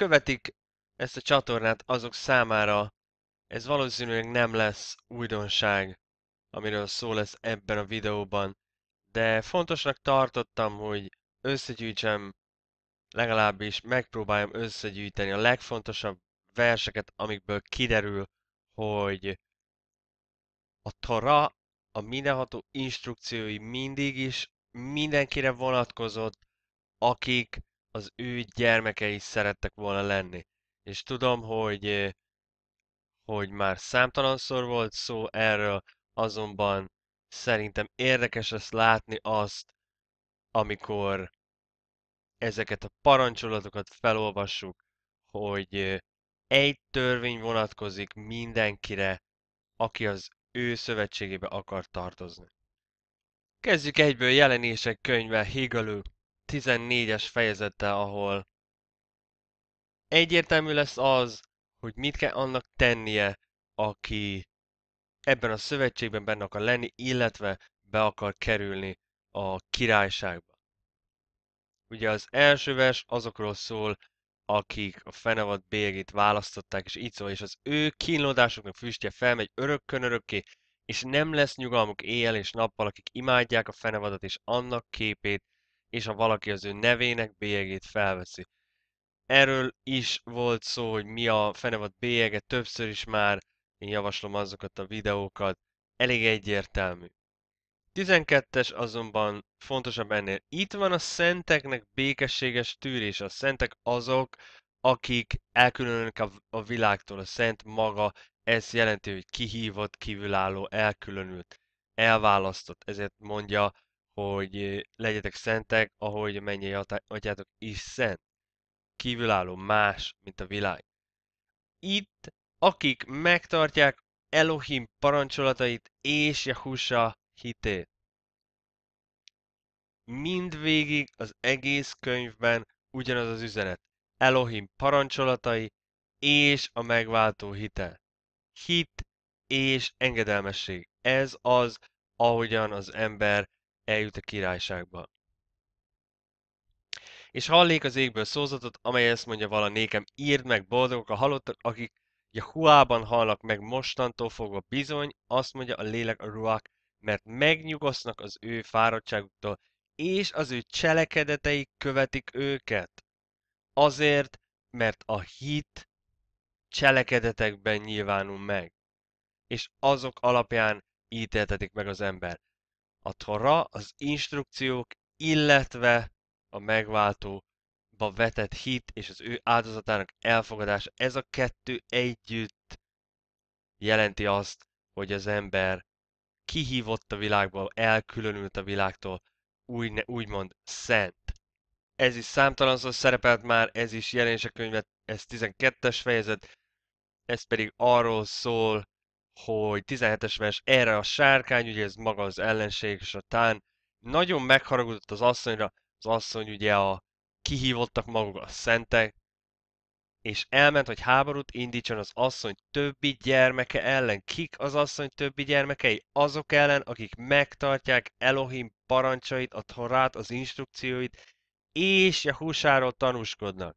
követik ezt a csatornát, azok számára ez valószínűleg nem lesz újdonság, amiről szó lesz ebben a videóban, de fontosnak tartottam, hogy összegyűjtsem, legalábbis megpróbáljam összegyűjteni a legfontosabb verseket, amikből kiderül, hogy a Tora a mindenható instrukciói mindig is mindenkire vonatkozott, akik az ő gyermekei is szerettek volna lenni. És tudom, hogy, eh, hogy már számtalanszor volt szó erről, azonban szerintem érdekes lesz látni azt, amikor ezeket a parancsolatokat felolvassuk, hogy eh, egy törvény vonatkozik mindenkire, aki az ő szövetségébe akar tartozni. Kezdjük egyből jelenések könyve, Higalő 14-es fejezete, ahol egyértelmű lesz az, hogy mit kell annak tennie, aki ebben a szövetségben benne akar lenni, illetve be akar kerülni a királyságba. Ugye az első vers azokról szól, akik a fenevad bélyegét választották, és így szól, és az ő kínlódásoknak füstje felmegy örökkön örökké, és nem lesz nyugalmuk éjjel és nappal, akik imádják a fenevadat és annak képét, és a valaki az ő nevének bélyegét felveszi. Erről is volt szó, hogy mi a fenevad bélyege, többször is már én javaslom azokat a videókat, elég egyértelmű. 12-es azonban fontosabb ennél. Itt van a szenteknek békességes tűrés. A szentek azok, akik elkülönülnek a, a világtól. A szent maga ez jelenti, hogy kihívott, kívülálló, elkülönült, elválasztott. Ezért mondja hogy eh, legyetek szentek, ahogy mennyi atyátok is szent. Kívülálló más, mint a világ. Itt, akik megtartják Elohim parancsolatait és Jehusa hitét. Mindvégig az egész könyvben ugyanaz az üzenet. Elohim parancsolatai és a megváltó hite. Hit és engedelmesség. Ez az, ahogyan az ember eljut a királyságba. És hallék az égből szózatot, amely ezt mondja vala nékem, írd meg boldogok a halottak, akik Jahuában halnak meg mostantól fogva bizony, azt mondja a lélek a ruak, mert megnyugosznak az ő fáradtságuktól, és az ő cselekedetei követik őket. Azért, mert a hit cselekedetekben nyilvánul meg, és azok alapján ítéltetik meg az ember a Tora, az instrukciók, illetve a megváltóba vetett hit és az ő áldozatának elfogadása. Ez a kettő együtt jelenti azt, hogy az ember kihívott a világból, elkülönült a világtól, úgy, úgymond szent. Ez is számtalanszor szerepelt már, ez is jelenések könyvet, ez 12-es fejezet, ez pedig arról szól, hogy 17-es vers erre a sárkány, ugye ez maga az ellenség, és a tán nagyon megharagudott az asszonyra, az asszony ugye a kihívottak maguk a szentek, és elment, hogy háborút indítson az asszony többi gyermeke ellen. Kik az asszony többi gyermekei? Azok ellen, akik megtartják Elohim parancsait, a torát, az instrukcióit, és a húsáról tanúskodnak.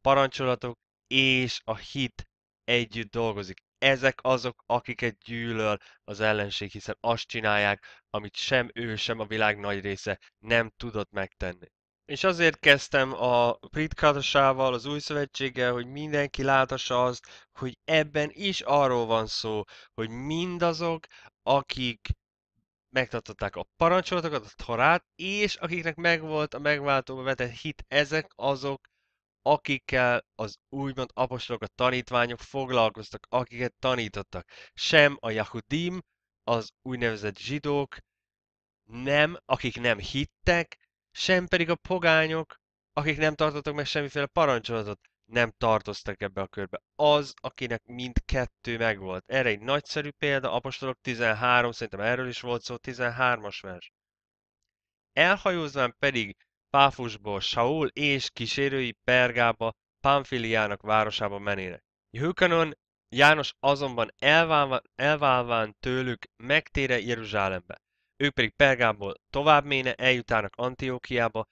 Parancsolatok és a hit együtt dolgozik ezek azok, akiket gyűlöl az ellenség, hiszen azt csinálják, amit sem ő, sem a világ nagy része nem tudott megtenni. És azért kezdtem a Pritkátosával, az új szövetséggel, hogy mindenki láthassa azt, hogy ebben is arról van szó, hogy mindazok, akik megtartották a parancsolatokat, a torát, és akiknek megvolt a megváltóba vetett hit, ezek azok, akikkel az úgymond apostolok, a tanítványok foglalkoztak, akiket tanítottak. Sem a Yahudim, az úgynevezett zsidók, nem, akik nem hittek, sem pedig a pogányok, akik nem tartottak meg semmiféle parancsolatot, nem tartoztak ebbe a körbe. Az, akinek mindkettő megvolt. Erre egy nagyszerű példa, apostolok 13, szerintem erről is volt szó, 13-as vers. Elhajózván pedig Páfusból Saul és kísérői Pergába, Pamfiliának városába menének. Hőkanon János azonban elválván, elválván tőlük megtére Jeruzsálembe. Ők pedig Pergából tovább méne, eljutának Antiókiába,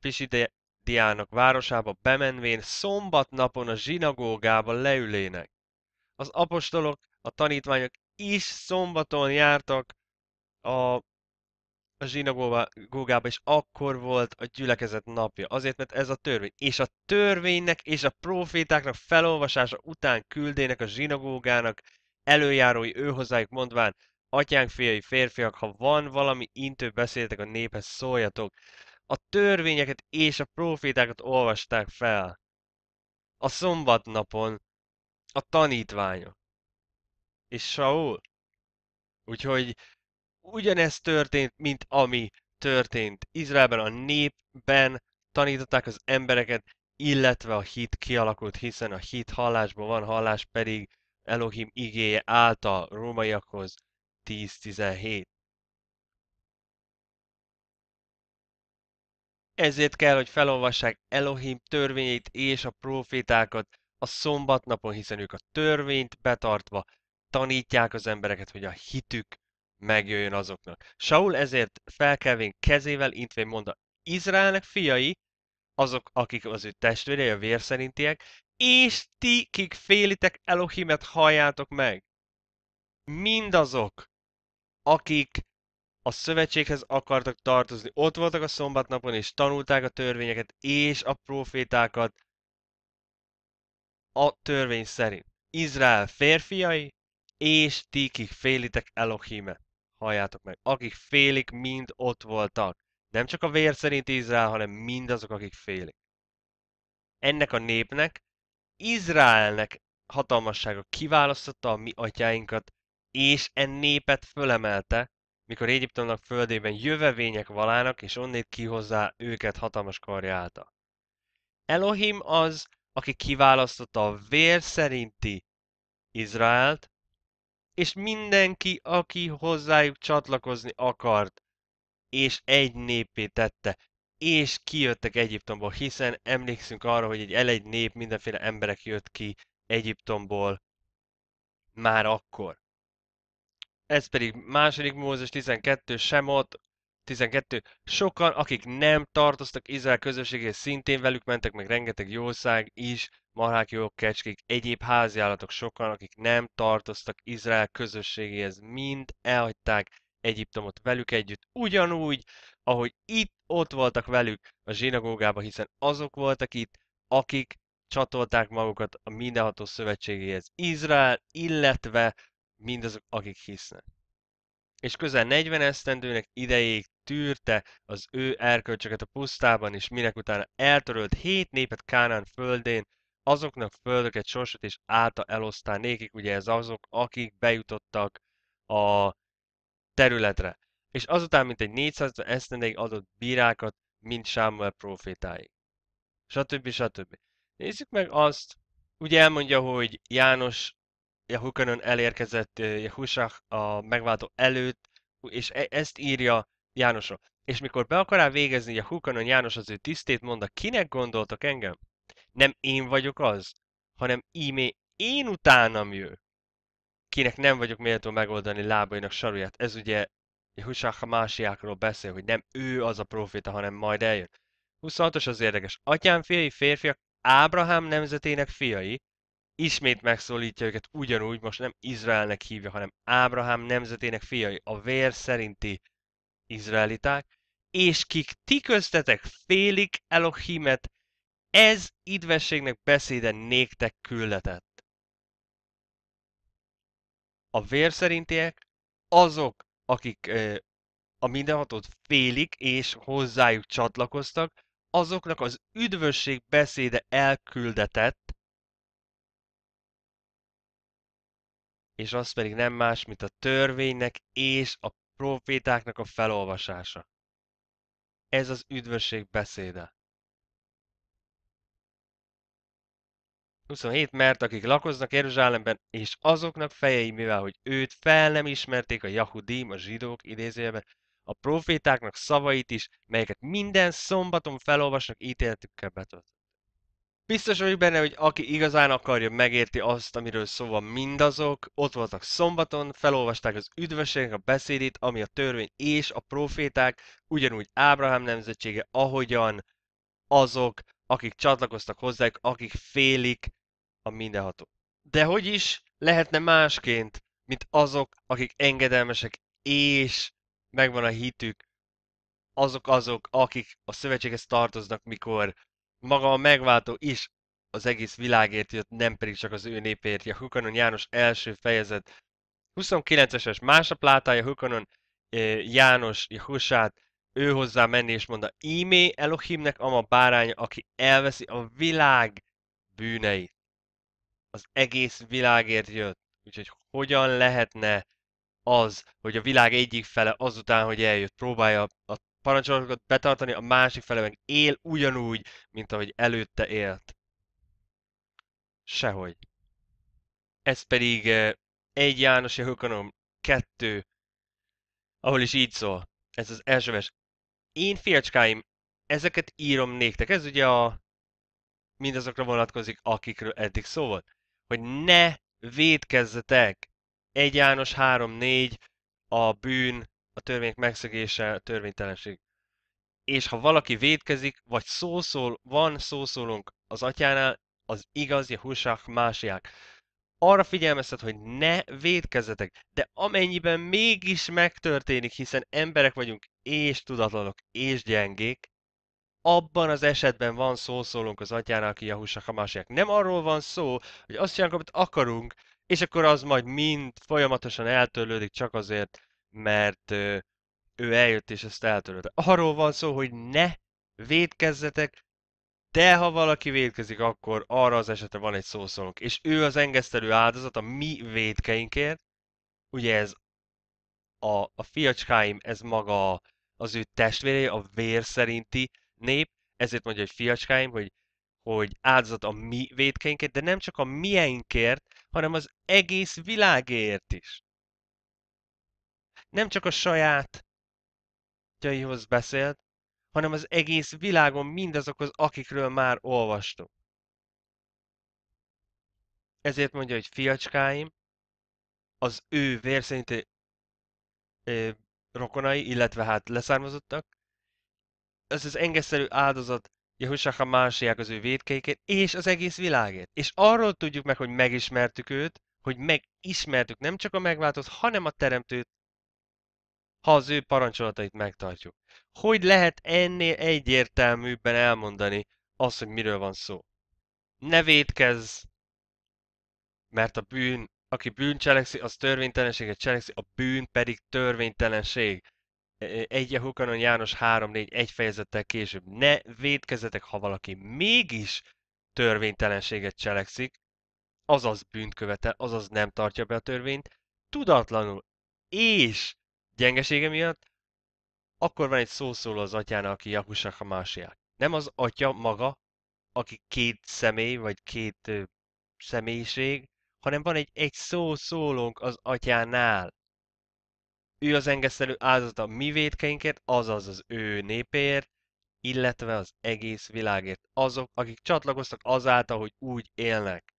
Pisidiának városába bemenvén szombat napon a zsinagógába leülének. Az apostolok, a tanítványok is szombaton jártak a a zsinagógába, és akkor volt a gyülekezet napja. Azért, mert ez a törvény. És a törvénynek és a profétáknak felolvasása után küldének a zsinagógának előjárói őhozzájuk mondván, atyánk fiai férfiak, ha van valami intő beszéltek a néphez, szóljatok. A törvényeket és a profétákat olvasták fel. A szombatnapon a tanítványok. És Saul. Úgyhogy Ugyanezt történt, mint ami történt Izraelben, a népben tanították az embereket, illetve a hit kialakult, hiszen a hit hallásban van, hallás pedig Elohim igéje által rómaiakhoz 10.17. Ezért kell, hogy felolvassák Elohim törvényét és a profétákat a szombatnapon, hiszen ők a törvényt betartva tanítják az embereket, hogy a hitük megjöjjön azoknak. Saul ezért felkelvén kezével intvén mondta, Izraelnek fiai, azok, akik az ő testvérei, a vér szerintiek, és ti, kik félitek Elohimet, halljátok meg. Mindazok, akik a szövetséghez akartak tartozni, ott voltak a szombatnapon, és tanulták a törvényeket és a profétákat a törvény szerint. Izrael férfiai, és ti, kik félitek Elohimet halljátok meg, akik félik, mind ott voltak. Nem csak a vér szerint Izrael, hanem mindazok, akik félik. Ennek a népnek, Izraelnek hatalmassága kiválasztotta a mi atyáinkat, és en népet fölemelte, mikor Egyiptomnak földében jövevények valának, és onnét kihozzá őket hatalmas karja által. Elohim az, aki kiválasztotta a vér szerinti Izraelt, és mindenki, aki hozzájuk csatlakozni akart, és egy népé tette, és kijöttek Egyiptomból, hiszen emlékszünk arra, hogy egy elegy nép, mindenféle emberek jött ki Egyiptomból már akkor. Ez pedig második Mózes 12, Semot 12. Sokan, akik nem tartoztak Izrael közösségéhez, szintén velük mentek, meg rengeteg jószág is marhák, jók, kecskék, egyéb háziállatok sokan, akik nem tartoztak Izrael közösségéhez, mind elhagyták Egyiptomot velük együtt, ugyanúgy, ahogy itt ott voltak velük a zsinagógában, hiszen azok voltak itt, akik csatolták magukat a mindenható szövetségéhez. Izrael, illetve mindazok, akik hisznek. És közel 40 esztendőnek idejéig tűrte az ő erkölcsöket a pusztában, és minek utána eltörölt hét népet Kánán földén, azoknak földöket, sorsot és által elosztál nékik, ugye ez azok, akik bejutottak a területre. És azután, mint egy 450 esztendeig adott bírákat, mint Sámuel profétáig. Stb. stb. Nézzük meg azt, ugye elmondja, hogy János Jehukanon elérkezett Jehusach a megváltó előtt, és e- ezt írja Jánosra. És mikor be akará végezni Jehukanon, János az ő tisztét, mondta, kinek gondoltak engem? nem én vagyok az, hanem ímé én utánam jő, kinek nem vagyok méltó megoldani lábainak saruját. Ez ugye a másiákról beszél, hogy nem ő az a proféta, hanem majd eljön. 26-os az érdekes. Atyám fiai férfiak Ábrahám nemzetének fiai, ismét megszólítja őket ugyanúgy, most nem Izraelnek hívja, hanem Ábrahám nemzetének fiai, a vér szerinti izraeliták, és kik ti köztetek félik Elohimet ez idvességnek beszéde néktek küldetett. A vérszerintiek azok, akik ö, a mindenhatót félik és hozzájuk csatlakoztak, azoknak az üdvösség beszéde elküldetett, és az pedig nem más, mint a törvénynek és a profétáknak a felolvasása. Ez az üdvösség beszéde. 27, mert akik lakoznak Jeruzsálemben, és azoknak fejei, mivel hogy őt fel nem ismerték a Jahudim, a zsidók idézőjelben, a profétáknak szavait is, melyeket minden szombaton felolvasnak ítéletükkel betolt. Biztos vagyok benne, hogy aki igazán akarja, megérti azt, amiről szó van mindazok, ott voltak szombaton, felolvasták az üdvösségnek a beszédét, ami a törvény és a proféták, ugyanúgy Ábrahám nemzetsége, ahogyan azok, akik csatlakoztak hozzájuk, akik félik a mindenható. De hogy is lehetne másként, mint azok, akik engedelmesek és megvan a hitük, azok azok, akik a szövetséghez tartoznak, mikor maga a megváltó is az egész világért jött, nem pedig csak az ő népért. Hukanon János első fejezet 29-es másnap plátája Hukanon eh, János Jehusát ő hozzá menni és mondta, ímé Elohimnek ama báránya aki elveszi a világ bűneit. Az egész világért jött. Úgyhogy hogyan lehetne az, hogy a világ egyik fele azután, hogy eljött, próbálja a parancsolatokat betartani, a másik fele meg él ugyanúgy, mint ahogy előtte élt. Sehogy. Ez pedig eh, egy János Jehokanom 2, ahol is így szól. Ez az első vers. Én, fiacskáim, ezeket írom néktek. Ez ugye a mindazokra vonatkozik, akikről eddig szó volt. Hogy ne védkezzetek. 1 János 3-4 a bűn, a törvények megszegése, a törvénytelenség. És ha valaki védkezik, vagy szószól, van szószólunk az atyánál, az igaz Jehusák másiák arra figyelmeztet, hogy ne védkezzetek, de amennyiben mégis megtörténik, hiszen emberek vagyunk és tudatlanok és gyengék, abban az esetben van szó szólunk az atyának, Jahusak, Hamasiak. Nem arról van szó, hogy azt csinálunk, amit akarunk, és akkor az majd mind folyamatosan eltörlődik csak azért, mert ő eljött és ezt eltörölte. Arról van szó, hogy ne védkezzetek, de ha valaki védkezik, akkor arra az esetre van egy szószólónk. És ő az engesztelő áldozat a mi védkeinkért. Ugye ez a, a fiacskáim, ez maga az ő testvére, a vér szerinti nép, ezért mondja, hogy fiacskáim, hogy, hogy áldozat a mi védkeinkért, de nem csak a mieinkért, hanem az egész világért is. Nem csak a saját beszélt, hanem az egész világon mindazokhoz, akikről már olvastuk. Ezért mondja, hogy fiacskáim, az ő vérszerinti rokonai, illetve hát leszármazottak, ez az engeszerű áldozat Jehusaka Másiák az ő védkeikért, és az egész világért. És arról tudjuk meg, hogy megismertük őt, hogy megismertük nem csak a megváltozt, hanem a teremtőt, ha az ő parancsolatait megtartjuk. Hogy lehet ennél egyértelműbben elmondani azt, hogy miről van szó? Ne védkezz, mert a bűn, aki bűn cselekszik, az törvénytelenséget cselekszi, a bűn pedig törvénytelenség. E, e, egy e Hukanon János 3-4 egy fejezettel később. Ne védkezzetek, ha valaki mégis törvénytelenséget cselekszik, azaz bűnt követel, azaz nem tartja be a törvényt, tudatlanul és gyengesége miatt, akkor van egy szószóló az atyának, aki Jakusa Hamásiák. Nem az atya maga, aki két személy, vagy két ö, személyiség, hanem van egy egy szó szólónk az atyánál. Ő az engesztelő áldozata mi védkeinkért, azaz az ő népért, illetve az egész világért. Azok, akik csatlakoztak azáltal, hogy úgy élnek,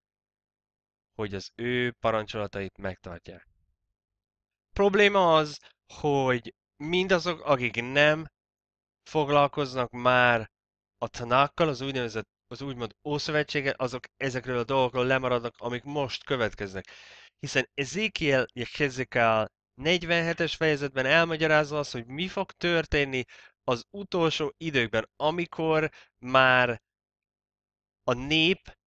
hogy az ő parancsolatait megtartják. Probléma az, hogy mindazok, akik nem foglalkoznak már a tanákkal, az úgynevezett, az úgymond ószövetséggel, azok ezekről a dolgokról lemaradnak, amik most következnek. Hiszen Ezekiel és Hezekiel 47-es fejezetben elmagyarázza azt, hogy mi fog történni az utolsó időkben, amikor már a nép,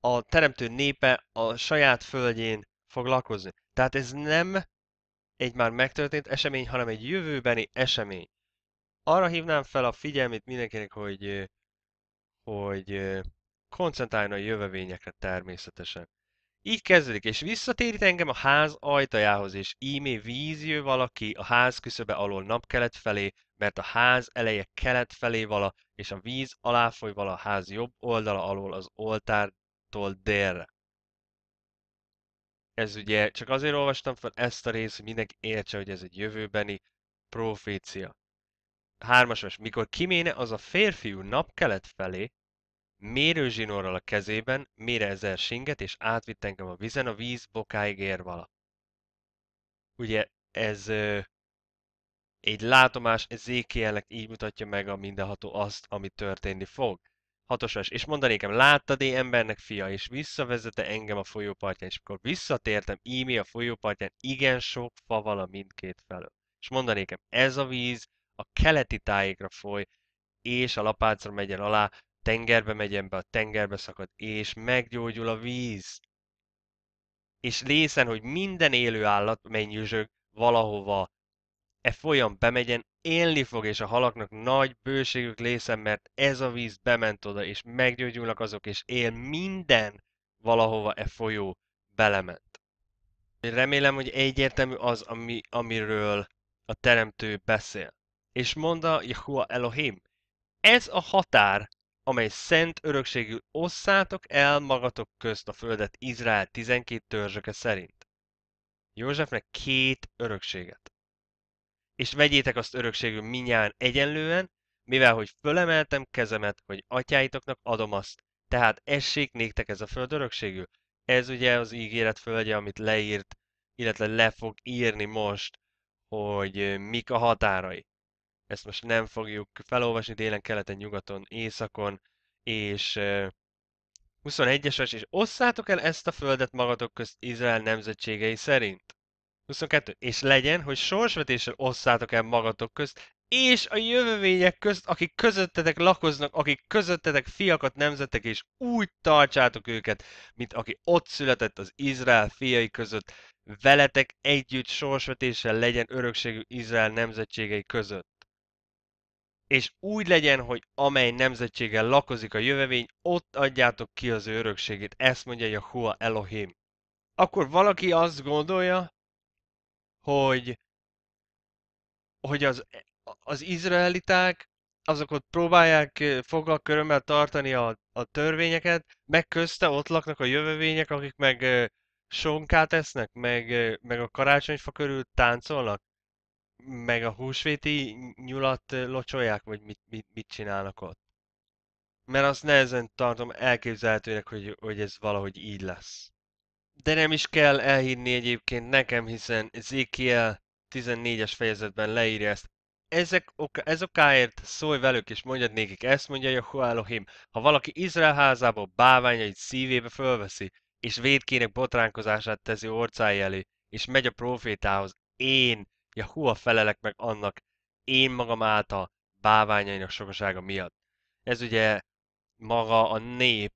a teremtő népe a saját földjén fog lakozni. Tehát ez nem egy már megtörtént esemény, hanem egy jövőbeni esemény. Arra hívnám fel a figyelmét mindenkinek, hogy, hogy koncentráljon a jövevényekre természetesen. Így kezdődik, és visszatérít engem a ház ajtajához, és ímé vízjő valaki a ház küszöbe alól napkelet felé, mert a ház eleje kelet felé vala, és a víz aláfoly vala a ház jobb oldala alól az oltártól délre ez ugye, csak azért olvastam fel ezt a részt, hogy mindenki értse, hogy ez egy jövőbeni profécia. Hármasos, mikor kiméne az a férfiú napkelet felé, mérőzsinórral a kezében, mére ezer singet, és átvitt engem a vizen, a víz bokáig ér vala. Ugye ez ö, egy látomás, ez így mutatja meg a mindenható azt, ami történni fog hatosas, és mondanékem, láttad én embernek fia, és visszavezete engem a folyópartján, és amikor visszatértem, ími a folyópartján, igen sok fa a mindkét felől. És mondanékem, ez a víz a keleti tájékra foly, és a lapácra megyen alá, tengerbe megyen be, a tengerbe szakad, és meggyógyul a víz. És lészen, hogy minden élő állat mennyüzsög valahova e folyam bemegyen, élni fog, és a halaknak nagy bőségük lészen, mert ez a víz bement oda, és meggyógyulnak azok, és él minden valahova e folyó belement. Remélem, hogy egyértelmű az, ami, amiről a teremtő beszél. És mondta Jehua Elohim, ez a határ, amely szent örökségül osszátok el magatok közt a földet Izrael 12 törzsöke szerint. Józsefnek két örökséget és vegyétek azt örökségül minnyáján egyenlően, mivel hogy fölemeltem kezemet, hogy atyáitoknak adom azt. Tehát essék néktek ez a föld örökségül. Ez ugye az ígéret földje, amit leírt, illetve le fog írni most, hogy mik a határai. Ezt most nem fogjuk felolvasni délen, keleten, nyugaton, északon, és 21-es és osszátok el ezt a földet magatok közt Izrael nemzetségei szerint. 22. És legyen, hogy sorsvetéssel osszátok el magatok közt, és a jövővények közt, akik közöttetek lakoznak, akik közöttetek fiakat nemzetek, és úgy tartsátok őket, mint aki ott született az Izrael fiai között, veletek együtt sorsvetéssel legyen örökségű Izrael nemzetségei között. És úgy legyen, hogy amely nemzetséggel lakozik a jövevény, ott adjátok ki az ő örökségét. Ezt mondja Jahua Elohim. Akkor valaki azt gondolja, hogy, hogy az, e, az izraeliták azok ott próbálják fogal körömmel tartani a, a törvényeket, meg közte ott laknak a jövővények, akik meg sonkát esznek, meg, meg a karácsonyfa körül táncolnak, meg a húsvéti nyulat locsolják, vagy mit, mit, mit csinálnak ott. Mert azt nehezen tartom elképzelhetőnek, hogy, hogy ez valahogy így lesz. De nem is kell elhinni egyébként nekem, hiszen Ezekiel 14-es fejezetben leírja ezt. Ezek oka, ez okáért szólj velük és mondjad nékik, ezt mondja Jehu Elohim. Ha valaki Izrael házából báványait szívébe fölveszi, és védkének botránkozását teszi orcáj elé, és megy a profétához, én, Jahua felelek meg annak, én magam által báványainak sokasága miatt. Ez ugye maga a nép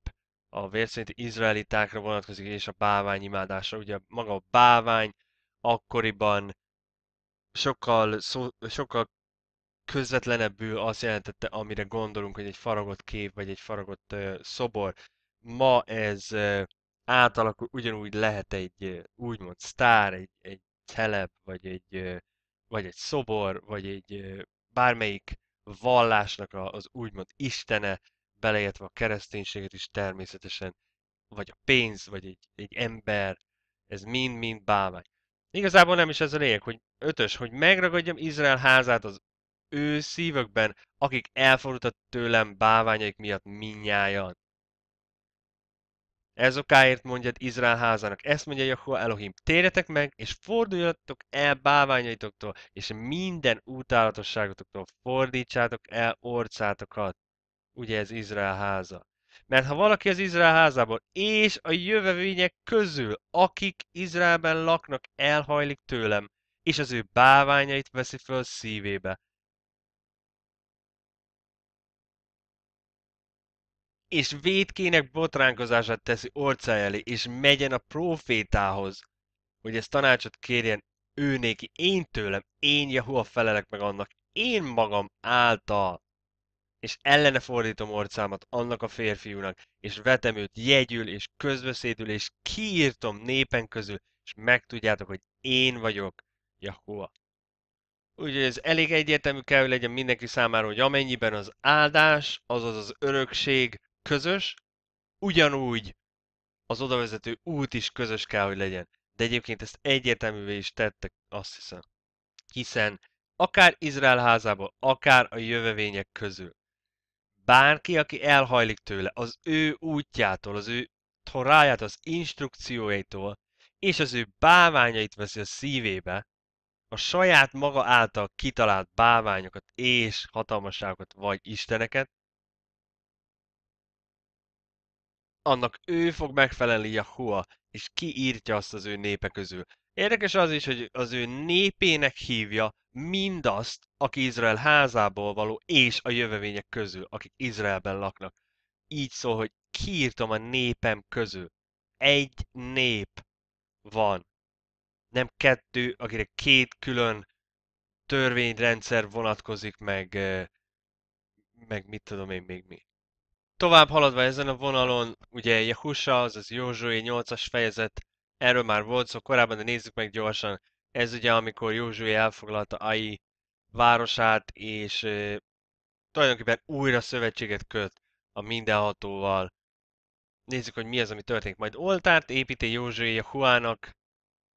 a vérszerinti izraelitákra vonatkozik, és a bávány imádásra. Ugye maga a bávány akkoriban sokkal, szó, sokkal közvetlenebbül azt jelentette, amire gondolunk, hogy egy faragott kép vagy egy faragott uh, szobor. Ma ez uh, átalakul, ugyanúgy lehet egy uh, úgymond sztár, egy, egy telep vagy egy, uh, vagy egy szobor, vagy egy uh, bármelyik vallásnak a, az úgymond istene, beleértve a kereszténységet is természetesen, vagy a pénz, vagy egy, egy ember, ez mind-mind bálvány. Igazából nem is ez a lényeg, hogy ötös, hogy megragadjam Izrael házát az ő szívökben, akik elfordultak tőlem báványaik miatt minnyájan. Ez okáért mondjad Izrael házának, ezt mondja Jahó Elohim, térjetek meg, és forduljatok el báványaitoktól, és minden utálatosságotoktól fordítsátok el orcátokat. Ugye ez Izrael háza. Mert ha valaki az Izrael házából és a jövevények közül, akik Izraelben laknak, elhajlik tőlem, és az ő báványait veszi föl szívébe. És védkének botránkozását teszi orcáj elé, és megyen a profétához, hogy ezt tanácsot kérjen ő néki, én tőlem, én Jehova felelek meg annak, én magam által és ellene fordítom orcámat annak a férfiúnak, és vetem őt jegyül, és közbeszédül, és kiírtom népen közül, és megtudjátok, hogy én vagyok Jahua. Úgyhogy ez elég egyértelmű kell, hogy legyen mindenki számára, hogy amennyiben az áldás, azaz az örökség közös, ugyanúgy az odavezető út is közös kell, hogy legyen. De egyébként ezt egyértelművé is tettek, azt hiszem. Hiszen akár Izrael házából, akár a jövevények közül Bárki, aki elhajlik tőle, az ő útjától, az ő toráját, az instrukcióitól, és az ő báványait veszi a szívébe, a saját maga által kitalált báványokat és hatalmasságokat vagy isteneket, annak ő fog megfelelni Jahua, és kiírtja azt az ő népe közül. Érdekes az is, hogy az ő népének hívja mindazt, aki Izrael házából való, és a jövevények közül, akik Izraelben laknak. Így szól, hogy kiírtam a népem közül. Egy nép van. Nem kettő, akire két külön törvényrendszer vonatkozik, meg, meg mit tudom én még mi. Tovább haladva ezen a vonalon, ugye Jehusa, az Józsué 8-as fejezet erről már volt szó korábban, de nézzük meg gyorsan. Ez ugye, amikor Józsué elfoglalta Ai városát, és e, tulajdonképpen újra szövetséget köt a mindenhatóval. Nézzük, hogy mi az, ami történik. Majd oltárt építi Józsué a Huának,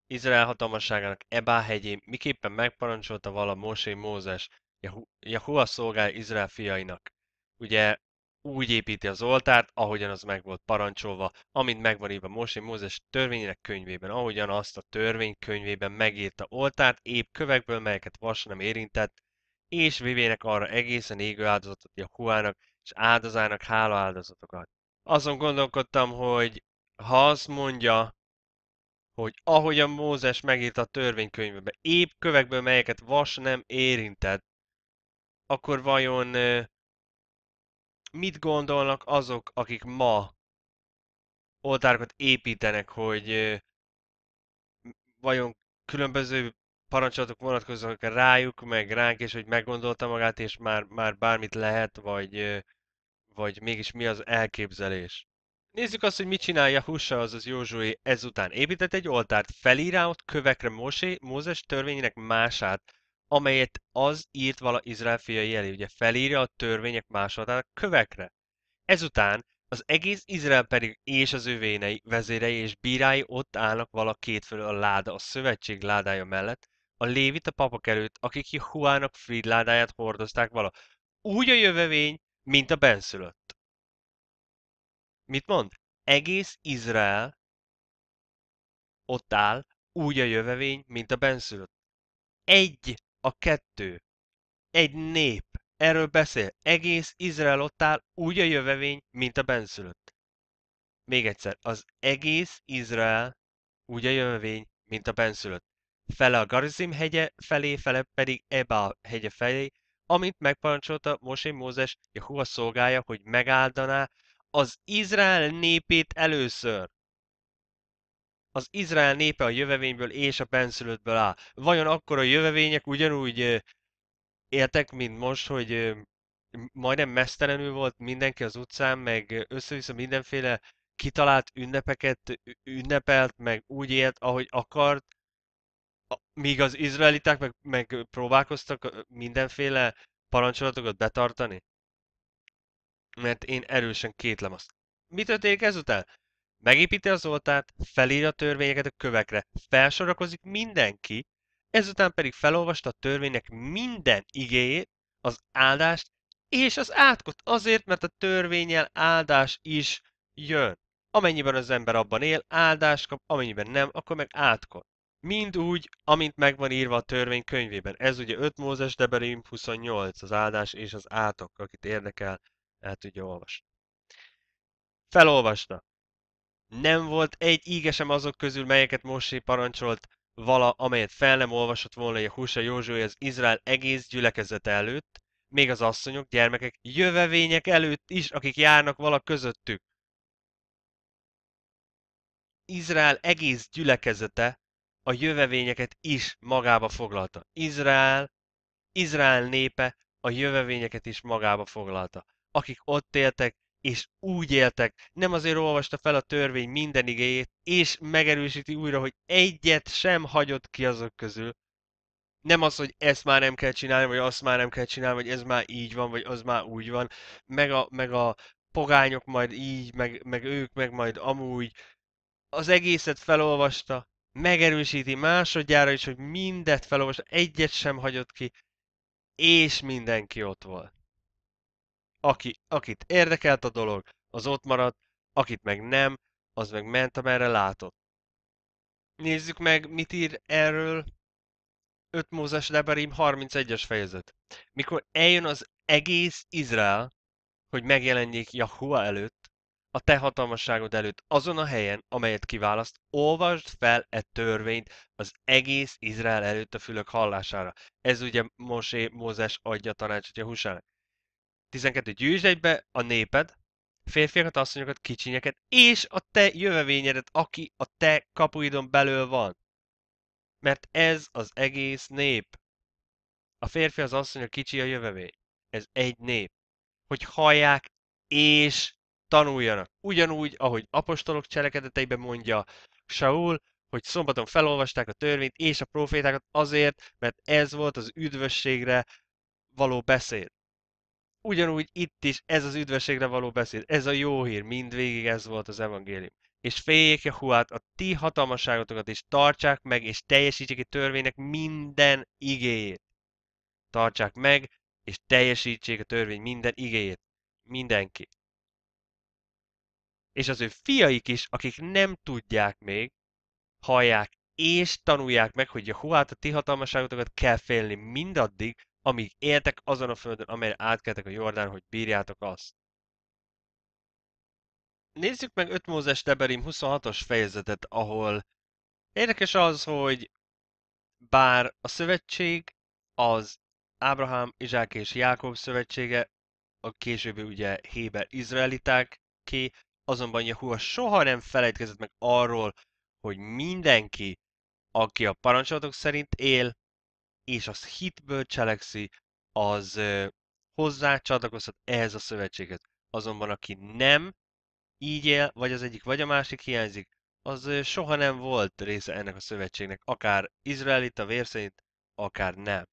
Izrael hatalmasságának Ebá hegyén, miképpen megparancsolta vala Mosé Mózes, Jehu- Jahua szolgál Izrael fiainak. Ugye úgy építi az oltárt, ahogyan az meg volt parancsolva, amint megvan írva Mosé Mózes törvényének könyvében, ahogyan azt a törvénykönyvében megírta oltárt, épp kövekből, melyeket vas nem érintett, és vivének arra egészen égő áldozatot Jakuának, és áldozának hála áldozatokat. Azon gondolkodtam, hogy ha azt mondja, hogy ahogyan Mózes megírta a törvénykönyvbe, épp kövekből, melyeket vas nem érintett, akkor vajon mit gondolnak azok, akik ma oltárokat építenek, hogy vajon különböző parancsolatok vonatkoznak rájuk, meg ránk, és hogy meggondolta magát, és már, már bármit lehet, vagy, vagy mégis mi az elképzelés. Nézzük azt, hogy mit csinálja Hussa, azaz Józsué ezután. Épített egy oltárt, felírált kövekre Mosé, Mózes törvényének mását, amelyet az írt vala Izrael fiai elé, ugye felírja a törvények másolatát a kövekre. Ezután az egész Izrael pedig és az övénei, vezérei és bírái ott állnak vala kétfelől a láda, a szövetség ládája mellett, a lévita papok előtt, akik Jehuának Frid ládáját hordozták vala, úgy a jövevény, mint a benszülött. Mit mond? Egész Izrael ott áll, úgy a jövevény, mint a benszülött. Egy a kettő. Egy nép. Erről beszél. Egész Izrael ott áll, úgy a jövevény, mint a benszülött. Még egyszer, az egész Izrael úgy a jövevény, mint a benszülött. Fele a Garizim hegye felé, fele pedig Eba hegye felé, amit megparancsolta Mosé Mózes Jehova szolgája, hogy megáldaná az Izrael népét először az Izrael népe a jövevényből és a benszülöttből áll. Vajon akkor a jövevények ugyanúgy éltek, mint most, hogy majdnem mesztelenül volt mindenki az utcán, meg össze-vissza mindenféle kitalált ünnepeket ünnepelt, meg úgy élt, ahogy akart, míg az izraeliták meg, meg próbálkoztak mindenféle parancsolatokat betartani? Mert én erősen kétlem azt. Mi történik ezután? Megépíti az oltát, felírja a törvényeket a kövekre, felsorakozik mindenki, ezután pedig felolvasta a törvénynek minden igéjét, az áldást és az átkot azért, mert a törvényel áldás is jön. Amennyiben az ember abban él, áldást kap, amennyiben nem, akkor meg átkot. Mind úgy, amint megvan írva a törvény könyvében. Ez ugye 5 Mózes Deberim 28, az áldás és az átok, akit érdekel, el tudja olvasni. Felolvasta nem volt egy íge sem azok közül, melyeket Mosé parancsolt vala, amelyet fel nem olvasott volna a Husa Józsué az Izrael egész gyülekezete előtt, még az asszonyok, gyermekek, jövevények előtt is, akik járnak vala közöttük. Izrael egész gyülekezete a jövevényeket is magába foglalta. Izrael, Izrael népe a jövevényeket is magába foglalta. Akik ott éltek, és úgy éltek. Nem azért olvasta fel a törvény minden igéjét, és megerősíti újra, hogy egyet sem hagyott ki azok közül. Nem az, hogy ezt már nem kell csinálni, vagy azt már nem kell csinálni, vagy ez már így van, vagy az már úgy van, meg a, meg a pogányok majd így, meg, meg ők, meg majd amúgy. Az egészet felolvasta, megerősíti másodjára is, hogy mindet felolvasta, egyet sem hagyott ki, és mindenki ott volt. Aki, akit érdekelt a dolog, az ott maradt, akit meg nem, az meg ment, amerre látott. Nézzük meg, mit ír erről 5 Mózes Leberim 31-es fejezet. Mikor eljön az egész Izrael, hogy megjelenjék Jahua előtt, a te hatalmasságod előtt, azon a helyen, amelyet kiválaszt, olvasd fel e törvényt az egész Izrael előtt a fülök hallására. Ez ugye Mosé Mózes adja tanácsot Jahusának. 12 gyűjtsd egybe a néped, férfiakat, asszonyokat, kicsinyeket, és a te jövevényedet, aki a te kapuidon belül van. Mert ez az egész nép. A férfi, az asszony, a kicsi, a jövevény. Ez egy nép. Hogy hallják és tanuljanak. Ugyanúgy, ahogy apostolok cselekedeteiben mondja Saul, hogy szombaton felolvasták a törvényt és a profétákat azért, mert ez volt az üdvösségre való beszéd. Ugyanúgy itt is ez az üdvességre való beszéd, ez a jó hír, mindvégig ez volt az evangélium. És féljék huát a ti hatalmasságotokat, és tartsák meg, és teljesítsék a törvénynek minden igéjét. Tartsák meg, és teljesítsék a törvény minden igéjét. Mindenki. És az ő fiaik is, akik nem tudják még, hallják és tanulják meg, hogy a huát a ti hatalmasságotokat kell félni mindaddig, amíg éltek azon a földön, amelyre átkeltek a Jordán, hogy bírjátok azt. Nézzük meg 5 Mózes Teberim 26-os fejezetet, ahol érdekes az, hogy bár a szövetség az Ábrahám, Izsák és Jákob szövetsége, a későbbi ugye Héber izraeliták ki, azonban Jehova soha nem felejtkezett meg arról, hogy mindenki, aki a parancsolatok szerint él, és azt hitből cselekszi, az hozzácsatlakozhat ehhez a szövetséget. Azonban aki nem így él, vagy az egyik, vagy a másik hiányzik, az soha nem volt része ennek a szövetségnek, akár izraelita vérszerint, akár nem.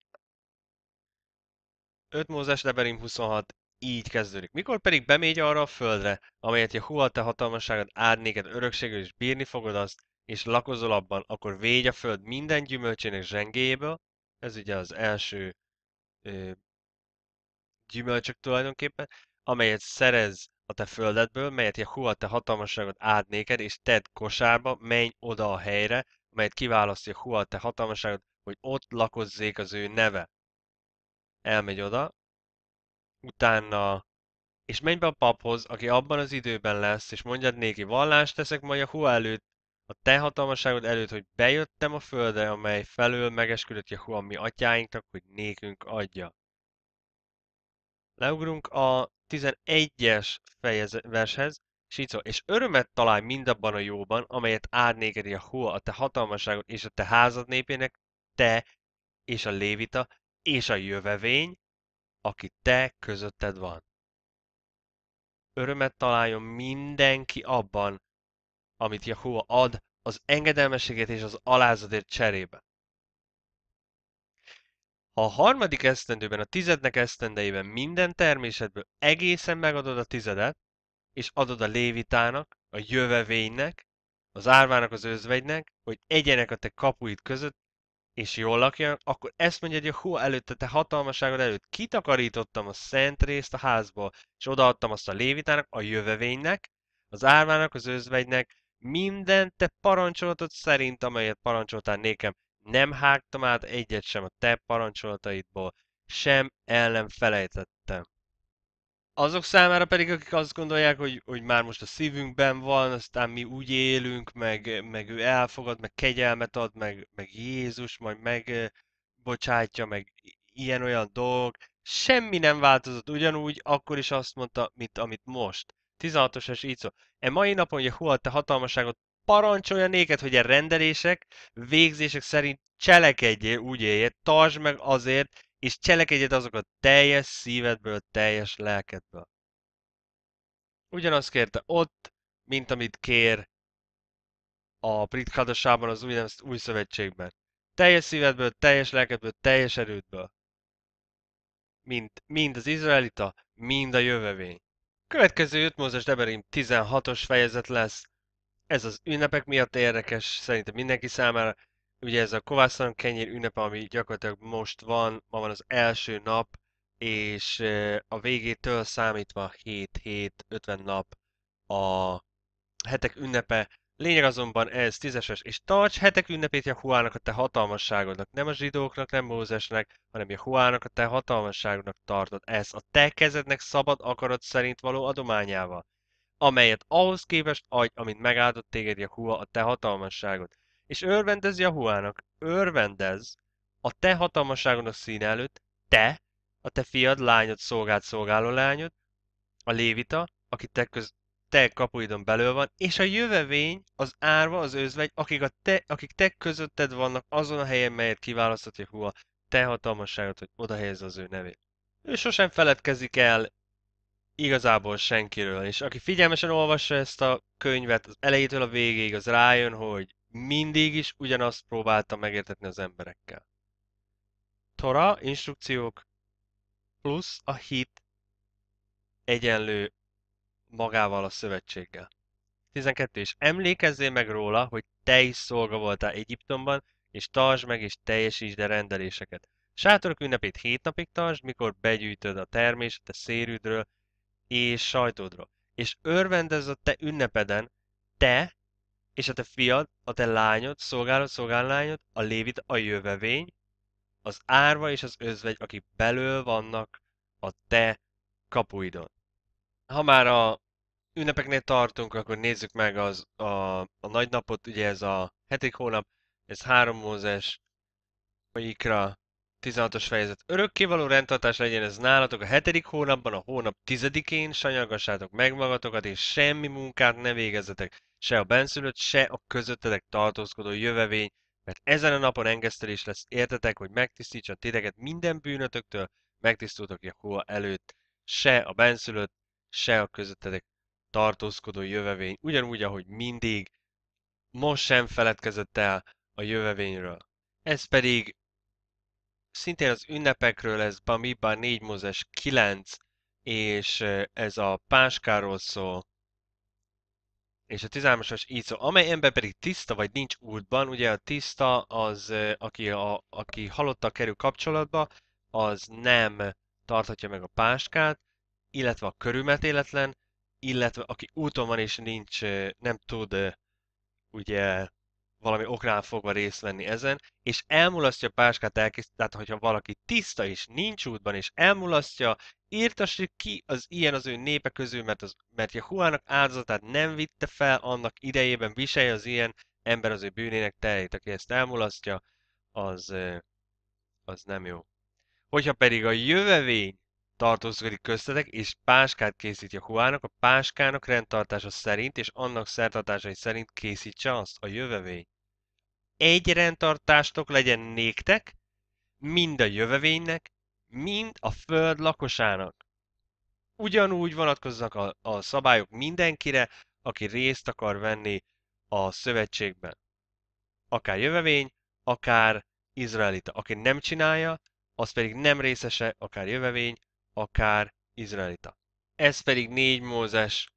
5 Mózes Leberim 26 így kezdődik. Mikor pedig bemégy arra a földre, amelyet Jehova te hatalmasságod áld néked örökségül és bírni fogod azt, és lakozol abban, akkor végy a föld minden gyümölcsének zsengéjéből, ez ugye az első ö, gyümölcsök tulajdonképpen, amelyet szerez a te földedből, melyet Jehova te hatalmasságot áld néked, és tedd kosárba, menj oda a helyre, melyet kiválasztja Jehova te hatalmasságot, hogy ott lakozzék az ő neve. Elmegy oda, utána és menj be a paphoz, aki abban az időben lesz, és mondjad néki, vallást teszek majd a Hua előtt a te hatalmaságod előtt, hogy bejöttem a földre, amely felől megesküdött Jehova mi atyáinknak, hogy nékünk adja. Leugrunk a 11-es fejezvershez, és így szól, és örömet találj mindabban a jóban, amelyet áld néked Jehua, a te hatalmasságod és a te házad népének, te és a lévita és a jövevény, aki te közötted van. Örömet találjon mindenki abban, amit Jehova ad az engedelmességét és az alázatért cserébe. Ha a harmadik esztendőben, a tizednek esztendeiben minden termésedből egészen megadod a tizedet, és adod a lévitának, a jövevénynek, az árvának, az özvegynek, hogy egyenek a te kapuid között, és jól lakjanak, akkor ezt mondja, hogy a hú előtte te hatalmaságod előtt kitakarítottam a szent részt a házból, és odaadtam azt a lévitának, a jövevénynek, az árvának, az özvegynek, minden te parancsolatod szerint, amelyet parancsoltál nékem, nem hágtam át egyet sem a te parancsolataidból, sem el nem felejtettem. Azok számára pedig, akik azt gondolják, hogy, hogy már most a szívünkben van, aztán mi úgy élünk, meg, meg ő elfogad, meg kegyelmet ad, meg, meg Jézus majd megbocsátja, meg ilyen-olyan dolgok, semmi nem változott ugyanúgy, akkor is azt mondta, mint amit most. 16-os és így szó. E mai napon, hogy a Huat hát te hatalmaságot parancsolja néked, hogy a rendelések, végzések szerint cselekedjél úgy éljél, tartsd meg azért, és cselekedjed azokat teljes szívedből, teljes lelkedből. Ugyanazt kérte ott, mint amit kér a brit kadasában, az úgynevezett új szövetségben. Teljes szívedből, teljes lelkedből, teljes erődből. Mint, mind az izraelita, mind a jövevény. Következő 5 Mózes Deberim 16-os fejezet lesz. Ez az ünnepek miatt érdekes, szerintem mindenki számára. Ugye ez a kovászlan kenyér ünnepe, ami gyakorlatilag most van, ma van az első nap, és a végétől számítva 7 hét 50 nap a hetek ünnepe. Lényeg azonban ez, tízeses, és tarts hetek ünnepét Jahuának a te hatalmasságodnak, nem a zsidóknak, nem Mózesnek, hanem Jahuának a te hatalmasságodnak tartod ez a te kezednek szabad akarat szerint való adományával, amelyet ahhoz képest adj, amint megáldott téged Jahua a te hatalmasságod. És örvendez Jahuának, örvendez a te hatalmasságodnak szín előtt, te, a te fiad, lányod, szolgált, szolgáló lányod, a lévita, aki te köz, te kapuidon belül van, és a jövevény, az árva, az özvegy, akik, a te, akik te közötted vannak azon a helyen, melyet kiválasztott Jehova, te hatalmasságot, hogy oda helyez az ő nevét. Ő sosem feledkezik el igazából senkiről, és aki figyelmesen olvassa ezt a könyvet az elejétől a végéig, az rájön, hogy mindig is ugyanazt próbálta megértetni az emberekkel. Tora, instrukciók, plusz a hit egyenlő magával a szövetséggel. 12. És emlékezzél meg róla, hogy te is szolga voltál Egyiptomban, és tartsd meg és teljesítsd a rendeléseket. Sátorok ünnepét hét napig tartsd, mikor begyűjtöd a termést a te és sajtodról. És örvendezz a te ünnepeden, te és a te fiad, a te lányod, szolgálod, szolgállányod, a lévit, a jövevény, az árva és az özvegy, akik belől vannak a te kapuidon ha már a ünnepeknél tartunk, akkor nézzük meg az, a, a napot, ugye ez a hetik hónap, ez három Mózes, Ikra, 16-os fejezet. Örökkévaló rendtartás legyen ez nálatok a hetedik hónapban, a hónap tizedikén, sanyagassátok meg magatokat, és semmi munkát ne végezzetek, se a benszülött, se a közöttetek tartózkodó jövevény, mert ezen a napon engesztelés lesz értetek, hogy megtisztítsa titeket minden bűnötöktől, megtisztultok Jehova előtt, se a benszülött, se a közöttetek tartózkodó jövevény, ugyanúgy, ahogy mindig, most sem feledkezett el a jövevényről. Ez pedig szintén az ünnepekről, ez Bamiba 4 Mózes 9, és ez a Páskáról szól, és a 13-as így szól, amely ember pedig tiszta vagy nincs útban, ugye a tiszta az, aki, a, aki halottak kerül kapcsolatba, az nem tarthatja meg a páskát, illetve a körülmetéletlen, illetve aki úton van és nincs, nem tud ugye valami okrán fogva részt venni ezen, és elmulasztja a páskát elkészíteni, tehát hogyha valaki tiszta és nincs útban, és elmulasztja, írtassuk ki az ilyen az ő népe közül, mert, az, mert Jehuának áldozatát nem vitte fel, annak idejében viselje az ilyen ember az ő bűnének teljét, aki ezt elmulasztja, az, az nem jó. Hogyha pedig a jövevény tartózkodik köztetek, és páskát készíti a huának a páskának rendtartása szerint és annak szertartásai szerint készítse azt a jövevény. Egy rendtartástok legyen néktek, mind a jövevénynek, mind a föld lakosának. Ugyanúgy vonatkoznak a, a szabályok mindenkire, aki részt akar venni a szövetségben. Akár jövevény, akár izraelita. Aki nem csinálja, az pedig nem részese akár jövevény, akár izraelita. Ez pedig 4 Mózes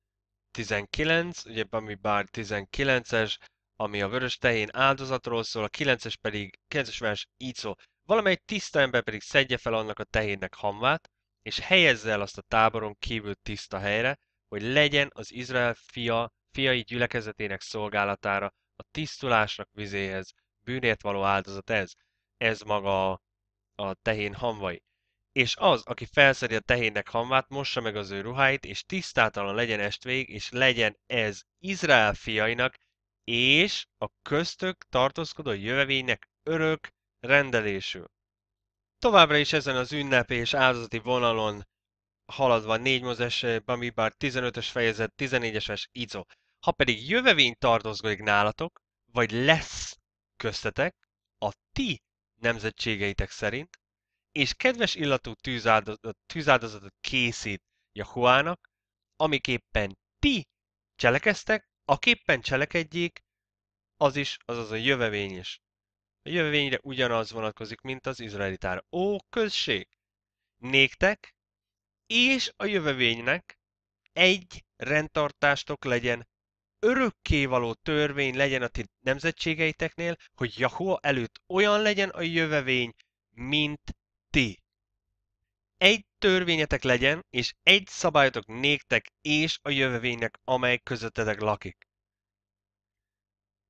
19, ugye ami bár 19-es, ami a vörös tehén áldozatról szól, a 9-es pedig, 9-es vers így szól. Valamely tiszta ember pedig szedje fel annak a tehénnek hamvát, és helyezze el azt a táboron kívül tiszta helyre, hogy legyen az Izrael fia, fiai gyülekezetének szolgálatára, a tisztulásnak vizéhez, bűnért való áldozat ez. Ez maga a, a tehén hamvai és az, aki felszedi a tehénnek hamvát, mossa meg az ő ruháit, és tisztátalan legyen estvég, és legyen ez Izrael fiainak, és a köztök tartózkodó jövevénynek örök rendelésül. Továbbra is ezen az ünnepi és áldozati vonalon haladva 4 Mozes eh, Bamibar 15-ös fejezet 14-es vers Izo. Ha pedig jövevény tartózkodik nálatok, vagy lesz köztetek, a ti nemzetségeitek szerint, és kedves illatú tűzáldozat, tűzáldozatot készít Jahuának, amiképpen ti cselekeztek, aképpen cselekedjék, az is, azaz a jövevény is. A jövevényre ugyanaz vonatkozik, mint az izraelitára. Ó, község! Néktek és a jövevénynek egy rendtartástok legyen, örökkévaló törvény legyen a ti nemzetségeiteknél, hogy Jahua előtt olyan legyen a jövevény, mint ti. Egy törvényetek legyen, és egy szabályotok néktek és a jövővénynek, amely közöttetek lakik.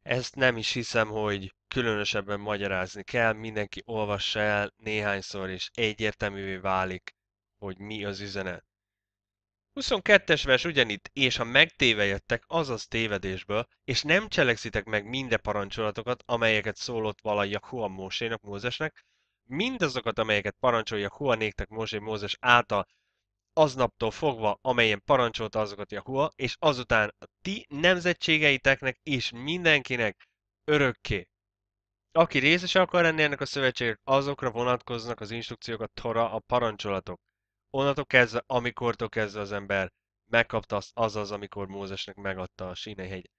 Ezt nem is hiszem, hogy különösebben magyarázni kell, mindenki olvassa el néhányszor, és egyértelművé válik, hogy mi az üzenet. 22-es vers ugyanitt, és ha megtévejettek, azaz tévedésből, és nem cselekszitek meg minden parancsolatokat, amelyeket szólott vala Jakua Mósénak, Mózesnek, mindazokat, amelyeket parancsolja Hua néktek Mózsé Mózes által aznaptól fogva, amelyen parancsolta azokat Jahua, és azután a ti nemzetségeiteknek és mindenkinek örökké. Aki részese akar lenni ennek a szövetségek, azokra vonatkoznak az instrukciók, a tora, a parancsolatok. Onnantól kezdve, amikortól kezdve az ember megkapta azt, azaz, amikor Mózesnek megadta a Sínei hegyet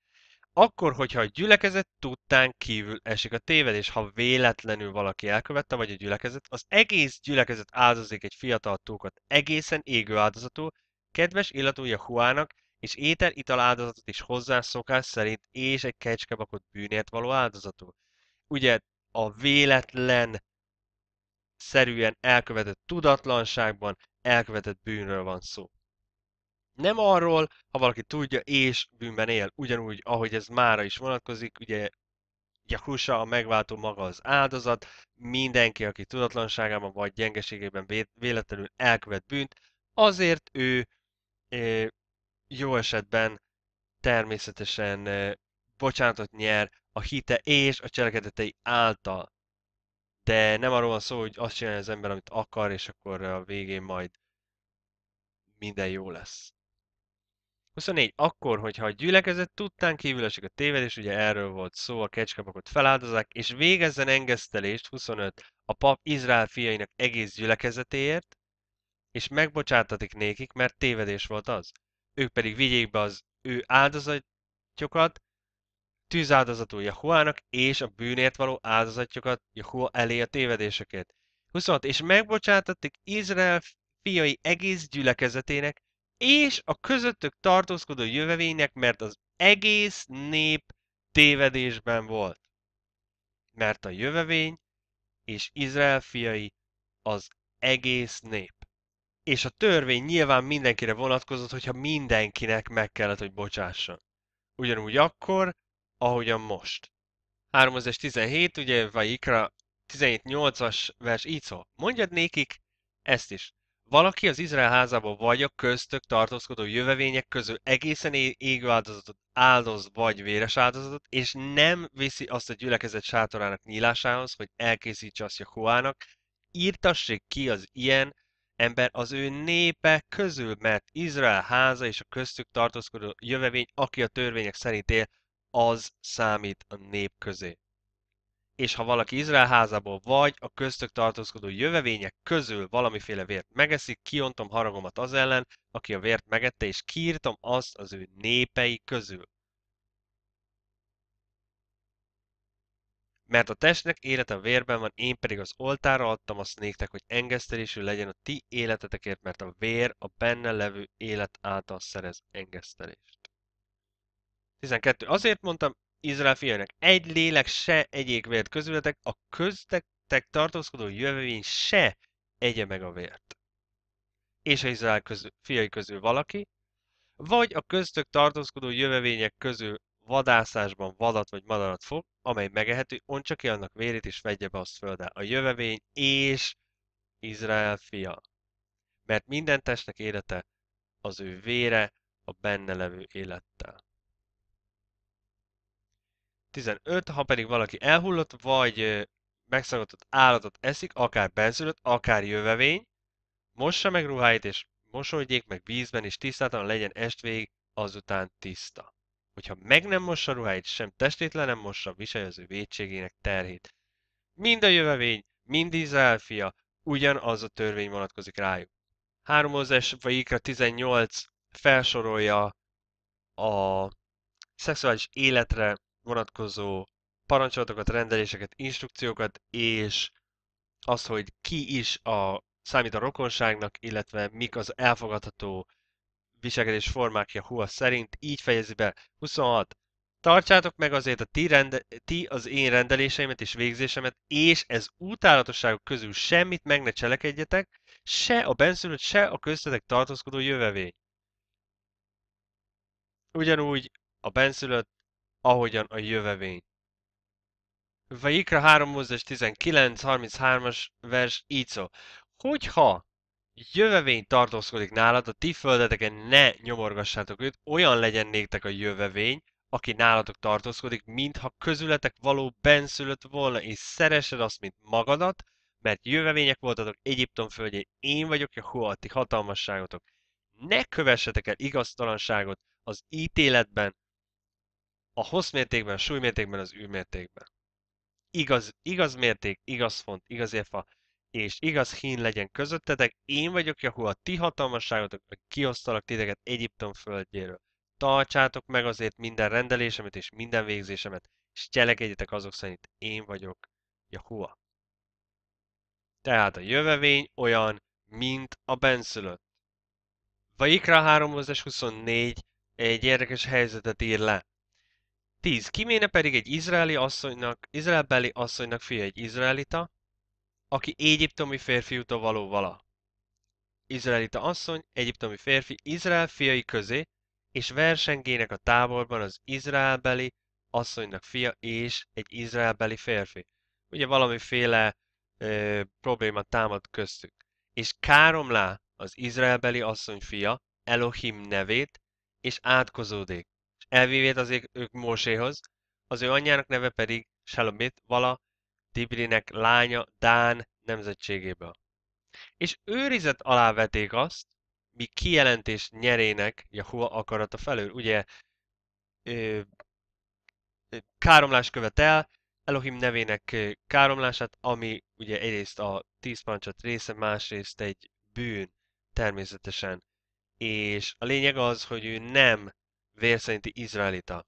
akkor, hogyha a gyülekezet tudtán kívül esik a tévedés, ha véletlenül valaki elkövette, vagy a gyülekezet, az egész gyülekezet áldozik egy fiatal túkat egészen égő áldozatú, kedves illatúja Huának, és étel-ital áldozatot is hozzá szokás szerint, és egy kecskebakot bűnért való áldozatú. Ugye a véletlen szerűen elkövetett tudatlanságban elkövetett bűnről van szó nem arról, ha valaki tudja és bűnben él, ugyanúgy, ahogy ez mára is vonatkozik, ugye Gyakusa, a megváltó maga az áldozat, mindenki, aki tudatlanságában vagy gyengeségében véletlenül elkövet bűnt, azért ő jó esetben természetesen bocsánatot nyer a hite és a cselekedetei által. De nem arról van szó, hogy azt csinálja az ember, amit akar, és akkor a végén majd minden jó lesz. 24. Akkor, hogyha a gyülekezet tudtán esik a tévedés, ugye erről volt szó, a kecskapakot feláldozák, és végezzen engesztelést, 25. A pap Izrael fiainak egész gyülekezetéért, és megbocsátatik nékik, mert tévedés volt az. Ők pedig vigyék be az ő áldozatjukat, tűzáldozatul Jahuának, és a bűnért való áldozatjukat Jahua elé a tévedésekért. 26. És megbocsátatik Izrael fiai egész gyülekezetének, és a közöttök tartózkodó jövevények, mert az egész nép tévedésben volt. Mert a jövevény és Izrael fiai az egész nép. És a törvény nyilván mindenkire vonatkozott, hogyha mindenkinek meg kellett, hogy bocsásson. Ugyanúgy akkor, ahogyan most. 3.17, ugye, Vaikra 17.8-as vers így szól. Mondjad nékik ezt is valaki az Izrael házában vagy a köztök tartózkodó jövevények közül egészen égő áldozatot áldoz vagy véres áldozatot, és nem viszi azt a gyülekezet sátorának nyílásához, hogy elkészítse azt Jehovának, írtassék ki az ilyen ember az ő népe közül, mert Izrael háza és a köztük tartózkodó jövevény, aki a törvények szerint él, az számít a nép közé és ha valaki Izrael házából vagy a köztök tartózkodó jövevények közül valamiféle vért megeszik, kiontom haragomat az ellen, aki a vért megette, és kiírtom azt az ő népei közül. Mert a testnek élete a vérben van, én pedig az oltára adtam azt néktek, hogy engesztelésű legyen a ti életetekért, mert a vér a benne levő élet által szerez engesztelést. 12. Azért mondtam Izrael fiainak, egy lélek se egyék vért közületek, a köztetek tartózkodó jövény se egye meg a vért. És ha Izrael közül, fiai közül valaki, vagy a köztök tartózkodó jövevények közül vadászásban vadat vagy madarat fog, amely megehető, csak ki annak vérét és vegye be azt földre. A jövevény és Izrael fia. Mert minden testnek élete az ő vére a benne levő élettel. 15, ha pedig valaki elhullott, vagy megszagadott állatot eszik, akár benszülött, akár jövevény, mossa meg ruháit, és mosolyjék meg vízben, és tisztátalan legyen est végig, azután tiszta. Hogyha meg nem mossa ruháit, sem testét le nem mossa ő védségének terhét. Mind a jövevény, mind Izrael fia, ugyanaz a törvény vonatkozik rájuk. 3 Mózes vagy Ikra 18 felsorolja a szexuális életre vonatkozó parancsolatokat, rendeléseket, instrukciókat, és az, hogy ki is a, számít a rokonságnak, illetve mik az elfogadható viselkedés formák hua szerint, így fejezi be 26. Tartsátok meg azért a ti, rende- ti az én rendeléseimet és végzésemet, és ez utálatosságok közül semmit meg ne cselekedjetek, se a benszülött, se a köztetek tartózkodó jövevény. Ugyanúgy a benszülött ahogyan a jövevény. Vajikra 3 19, 33-as vers így szól. Hogyha jövevény tartózkodik nálad, a ti földeteken ne nyomorgassátok őt, olyan legyen néktek a jövevény, aki nálatok tartózkodik, mintha közületek való benszülött volna, és szeresed azt, mint magadat, mert jövevények voltatok Egyiptom földjén, én vagyok a a ti hatalmasságotok. Ne kövessetek el igaztalanságot az ítéletben, a hossz mértékben, a súly mértékben, az ű mértékben. Igaz, igaz mérték, igaz font, igaz érfa, és igaz hín legyen közöttetek, én vagyok Jahu, a ti hatalmasságotok, kiosztalak titeket Egyiptom földjéről. Tartsátok meg azért minden rendelésemet és minden végzésemet, és cselekedjetek azok szerint, én vagyok Jahua. Tehát a jövevény olyan, mint a benszülött. Vaikra 3.24 egy érdekes helyzetet ír le. 10. Kiméne pedig egy izraeli asszonynak, izraelbeli asszonynak fia egy izraelita, aki egyiptomi férfiútól való vala. Izraelita asszony, egyiptomi férfi, Izrael fiai közé, és versengének a táborban az izraelbeli asszonynak fia és egy izraelbeli férfi. Ugye valamiféle ö, probléma támad köztük. És káromlá az izraelbeli asszony fia Elohim nevét, és átkozódik. Elvivét az ők Móséhoz, az ő anyjának neve pedig Salomit, vala Tibrinek lánya Dán nemzetségéből. És őrizet alá vették azt, mi kijelentés nyerének Jahua akarata felől. Ugye ö, káromlás követel, Elohim nevének káromlását, ami ugye egyrészt a tíz pancsot része, másrészt egy bűn természetesen. És a lényeg az, hogy ő nem vérszerinti izraelita.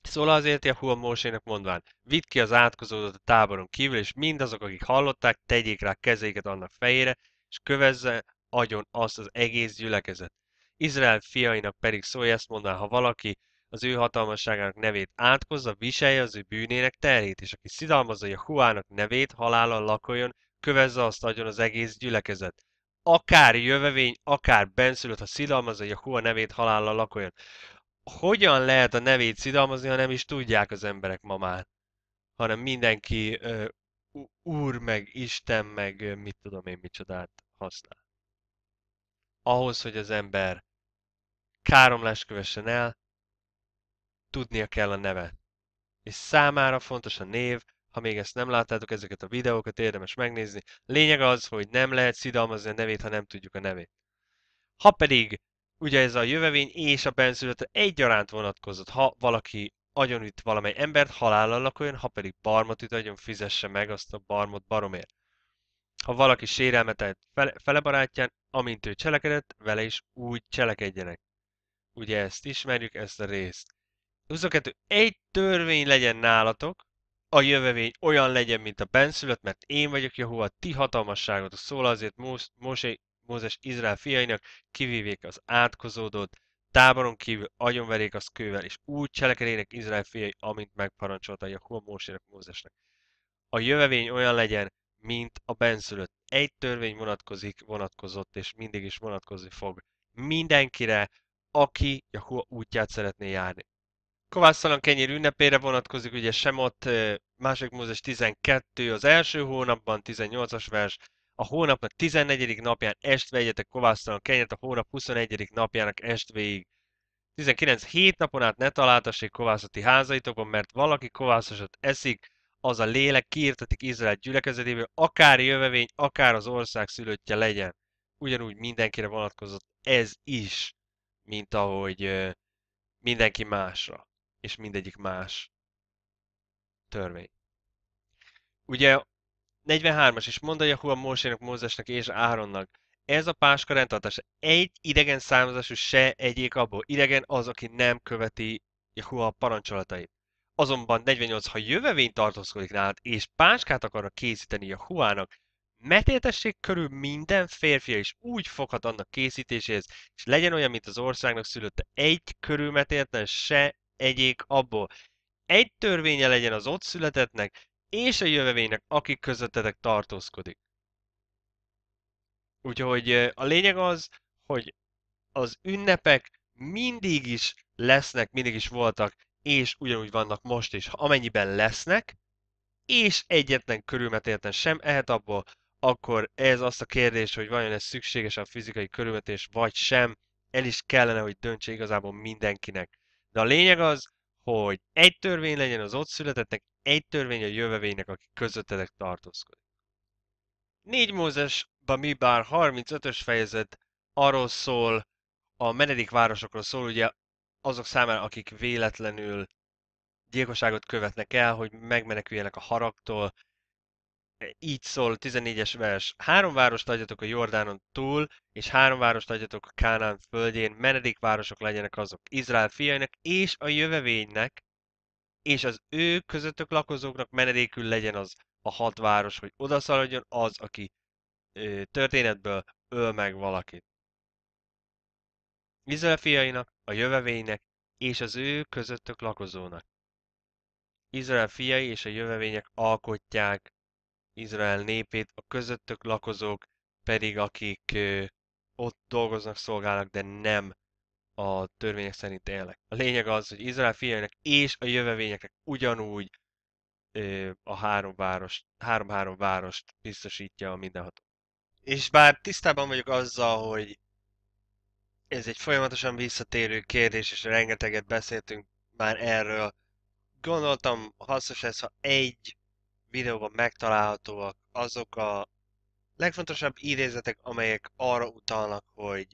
Szóla azért Jehova Mósének mondván, vidd ki az átkozódat a táboron kívül, és mindazok, akik hallották, tegyék rá kezéket annak fejére, és kövezze agyon azt az egész gyülekezet. Izrael fiainak pedig szólj ezt mondván, ha valaki az ő hatalmasságának nevét átkozza, viselje az ő bűnének terhét, és aki szidalmazza a Huának nevét, halállal lakoljon, kövezze azt agyon az egész gyülekezet akár jövevény, akár benszülött, ha szidalmazza, hogy a Hua nevét halállal lakoljon. Hogyan lehet a nevét szidalmazni, ha nem is tudják az emberek ma már? Hanem mindenki uh, úr, meg Isten, meg mit tudom én micsodát használ. Ahhoz, hogy az ember káromlást kövessen el, tudnia kell a nevet. És számára fontos a név, ha még ezt nem láttátok, ezeket a videókat érdemes megnézni. Lényeg az, hogy nem lehet szidalmazni a nevét, ha nem tudjuk a nevét. Ha pedig ugye ez a jövevény és a benszülött egyaránt vonatkozott, ha valaki agyonüt valamely embert, halállal lakoljon, ha pedig barmot üt, agyon fizesse meg azt a barmot baromért. Ha valaki sérelmet fele, fele barátján, amint ő cselekedett, vele is úgy cselekedjenek. Ugye ezt ismerjük, ezt a részt. 22. Egy törvény legyen nálatok, a jövevény olyan legyen, mint a benszülött, mert én vagyok Jehova, ti hatalmasságot szól azért Mózes, Mózes, Izrael fiainak, kivívék az átkozódót, táboron kívül agyonverék az kővel, és úgy cselekedének Izrael fiai, amint megparancsolta Jehova Mózesnek Mózesnek. A jövevény olyan legyen, mint a benszülött. Egy törvény vonatkozik, vonatkozott, és mindig is vonatkozni fog. Mindenkire, aki Jehova útját szeretné járni. Kovásztalan kenyér ünnepére vonatkozik, ugye sem ott második mózes 12 az első hónapban, 18-as vers, a hónapnak 14. napján estve egyetek kovásztalan kenyeret, a hónap 21. napjának est végig. 19 hét napon át ne találtassék kovászati házaitokon, mert valaki kovászosat eszik, az a lélek kiirtatik Izrael gyülekezetéből, akár jövevény, akár az ország szülöttje legyen. Ugyanúgy mindenkire vonatkozott ez is, mint ahogy mindenki másra és mindegyik más törvény. Ugye 43-as is a Jahua Mósének, Mózesnek és Áronnak, ez a páska rendtartás egy idegen származású se egyék abból. Idegen az, aki nem követi Jahua parancsolatait. Azonban 48, ha jövevény tartózkodik nálad, és páskát akarra készíteni a huának, metéltessék körül minden férfi és úgy foghat annak készítéséhez, és legyen olyan, mint az országnak szülötte. Egy körülmetéltes se egyék abból. Egy törvénye legyen az ott születetnek és a jövevénynek, akik közöttetek tartózkodik. Úgyhogy a lényeg az, hogy az ünnepek mindig is lesznek, mindig is voltak, és ugyanúgy vannak most is, amennyiben lesznek, és egyetlen körülmetéleten sem ehet abból, akkor ez azt a kérdés, hogy vajon ez szükséges a fizikai körülmetés, vagy sem, el is kellene, hogy döntse igazából mindenkinek. De a lényeg az, hogy egy törvény legyen az ott születettek, egy törvény a jövevénynek, aki közöttetek tartózkodik. Négy Mózesban mi bár 35-ös fejezet arról szól, a menedik városokról szól, ugye azok számára, akik véletlenül gyilkosságot követnek el, hogy megmeneküljenek a haragtól, így szól 14-es vers. Három várost adjatok a Jordánon túl, és három várost adjatok a Kánán földjén, menedékvárosok legyenek azok Izrael fiainak és a jövevénynek, és az ő közöttök lakozóknak menedékül legyen az a hat város, hogy odaszaladjon az, aki ö, történetből öl meg valakit. Izrael fiainak, a jövevénynek és az ő közöttök lakozónak. Izrael fiai és a jövevények alkotják Izrael népét, a közöttök lakozók pedig, akik ott dolgoznak, szolgálnak, de nem a törvények szerint élnek. A lényeg az, hogy Izrael fiainak és a jövevényeknek ugyanúgy a három várost, három-három várost biztosítja a mindenható. És bár tisztában vagyok azzal, hogy ez egy folyamatosan visszatérő kérdés, és rengeteget beszéltünk már erről, gondoltam hasznos lesz, ha egy videóban megtalálhatóak azok a legfontosabb idézetek, amelyek arra utalnak, hogy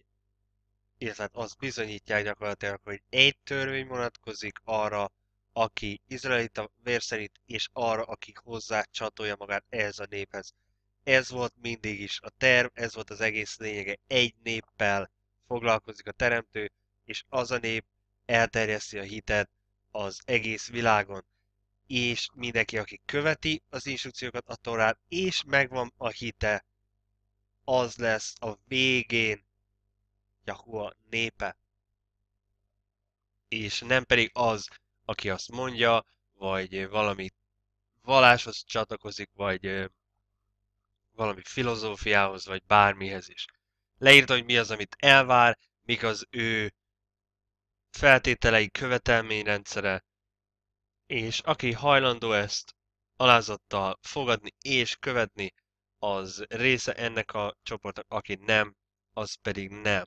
illetve hát azt bizonyítják gyakorlatilag, hogy egy törvény vonatkozik arra, aki izraelita vérszerít, és arra, aki hozzá csatolja magát ehhez a néphez. Ez volt mindig is a terv, ez volt az egész lényege. Egy néppel foglalkozik a teremtő, és az a nép elterjeszti a hitet az egész világon és mindenki, aki követi az instrukciókat a Torán, és megvan a hite, az lesz a végén Jahua népe. És nem pedig az, aki azt mondja, vagy valami valláshoz csatlakozik, vagy valami filozófiához, vagy bármihez is. Leírta, hogy mi az, amit elvár, mik az ő feltételei, követelményrendszere, és aki hajlandó ezt alázattal fogadni és követni, az része ennek a csoportnak, aki nem, az pedig nem.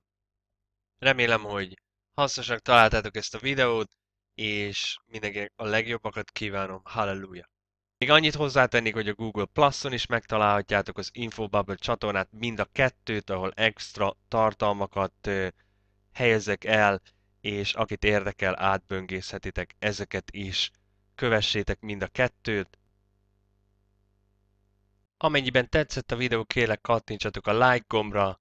Remélem, hogy hasznosnak találtátok ezt a videót, és mindenkinek a legjobbakat kívánom, halleluja! Még annyit hozzátennék, hogy a Google Plus-on is megtalálhatjátok az Infobubble csatornát, mind a kettőt, ahol extra tartalmakat ö, helyezek el, és akit érdekel, átböngészhetitek ezeket is kövessétek mind a kettőt. Amennyiben tetszett a videó, kérlek kattintsatok a like gombra,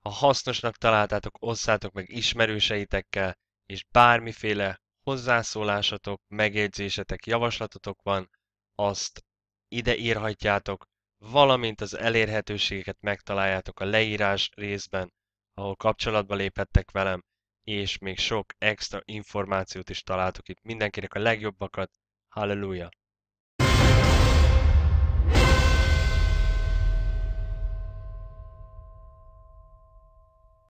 ha hasznosnak találtátok, osszátok meg ismerőseitekkel, és bármiféle hozzászólásatok, megjegyzésetek, javaslatotok van, azt ide írhatjátok, valamint az elérhetőségeket megtaláljátok a leírás részben, ahol kapcsolatba léphettek velem, és még sok extra információt is találtok itt. Mindenkinek a legjobbakat, halleluja!